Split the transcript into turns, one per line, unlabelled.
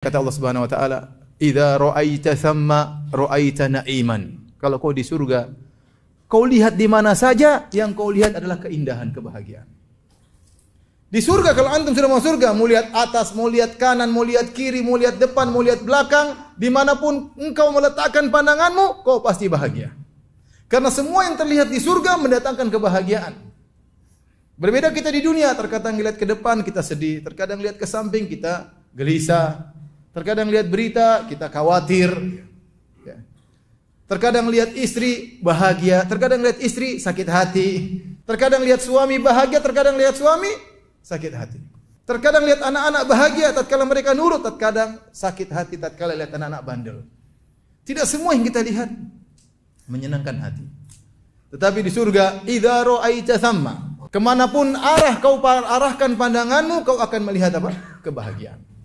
Kata Allah Subhanahu wa taala, "Idza ra'aita thamma ra'aita na'iman." Kalau kau di surga, kau lihat di mana saja, yang kau lihat adalah keindahan, kebahagiaan. Di surga kalau antum sudah masuk surga, mau lihat atas, mau lihat kanan, mau lihat kiri, mau lihat depan, mau lihat belakang, dimanapun engkau meletakkan pandanganmu, kau pasti bahagia. Karena semua yang terlihat di surga mendatangkan kebahagiaan. Berbeda kita di dunia, terkadang lihat ke depan kita sedih, terkadang lihat ke samping kita gelisah, Terkadang lihat berita, kita khawatir. Ya. Terkadang lihat istri bahagia, terkadang lihat istri sakit hati. Terkadang lihat suami bahagia, terkadang lihat suami sakit hati. Terkadang lihat anak-anak bahagia, tatkala mereka nurut, terkadang sakit hati, tatkala lihat anak-anak bandel. Tidak semua yang kita lihat menyenangkan hati. Tetapi di surga, idharo aicha sama, Kemanapun arah kau arahkan pandanganmu, kau akan melihat apa? Kebahagiaan.